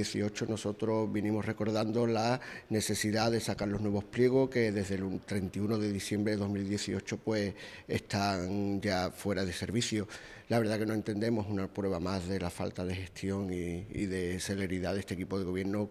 18 nosotros vinimos recordando la necesidad de sacar los nuevos pliegos que desde el 31 de diciembre de 2018 pues están ya fuera de servicio. La verdad que no entendemos una prueba más de la falta de gestión y de celeridad de este equipo de gobierno